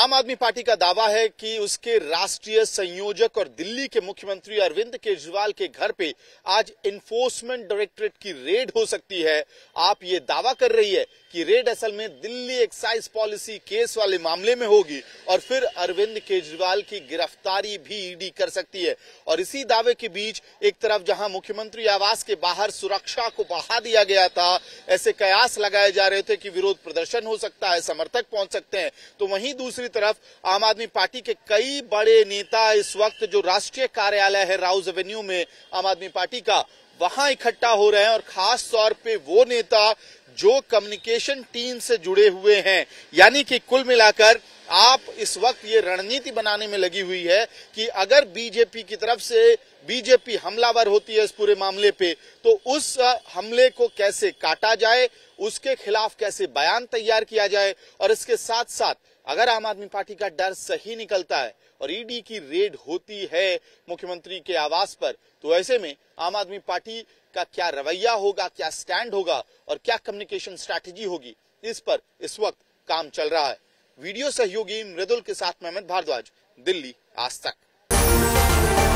आम आदमी पार्टी का दावा है कि उसके राष्ट्रीय संयोजक और दिल्ली के मुख्यमंत्री अरविंद केजरीवाल के घर पे आज इन्फोर्समेंट डायरेक्टरेट की रेड हो सकती है आप ये दावा कर रही है कि रेड असल में दिल्ली एक्साइज पॉलिसी केस वाले मामले में होगी और फिर अरविंद केजरीवाल की गिरफ्तारी भी ईडी कर सकती है और इसी दावे के बीच एक तरफ जहां मुख्यमंत्री आवास के बाहर सुरक्षा को बढ़ा दिया गया था ऐसे कयास लगाए जा रहे थे कि विरोध प्रदर्शन हो सकता है समर्थक पहुंच सकते हैं तो वहीं दूसरी दूसरी तरफ आम आदमी पार्टी के कई बड़े नेता इस वक्त जो राष्ट्रीय कार्यालय है राउज एवेन्यू में आम आदमी पार्टी का वहां इकट्ठा हो रहे हैं और खास तौर पे वो नेता जो कम्युनिकेशन टीम से जुड़े हुए हैं यानी कि कुल मिलाकर आप इस वक्त ये रणनीति बनाने में लगी हुई है कि अगर बीजेपी की तरफ से बीजेपी हमलावर होती है इस पूरे मामले पे तो उस हमले को कैसे काटा जाए उसके खिलाफ कैसे बयान तैयार किया जाए और इसके साथ साथ अगर आम आदमी पार्टी का डर सही निकलता है और ईडी की रेड होती है मुख्यमंत्री के आवास पर तो ऐसे में आम आदमी पार्टी का क्या रवैया होगा क्या स्टैंड होगा और क्या कम्युनिकेशन स्ट्रैटेजी होगी इस पर इस वक्त काम चल रहा है वीडियो सहयोगी मृदुल के साथ मोहम्मद भारद्वाज दिल्ली आज तक